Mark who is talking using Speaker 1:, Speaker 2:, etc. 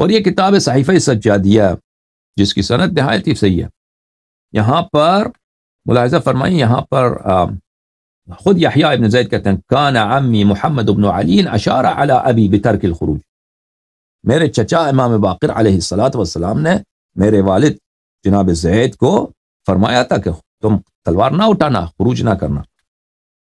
Speaker 1: اور یہ کتاب صحیفہ سجادیہ جس کی صنعت نہایت ہی صحیح ہے یہاں پر ملاحظہ فرمائیں یہاں پر خود یحییٰ ابن زید کہتے ہیں کان عمی محمد ابن علی اشار علی ابی بترک الخروج میرے چچا امام باقر علیہ السلات وسلام نے میرے والد جناب زید کو فرمایا تھا کہ تم تلوار نہ اٹھانا خروج نہ کرنا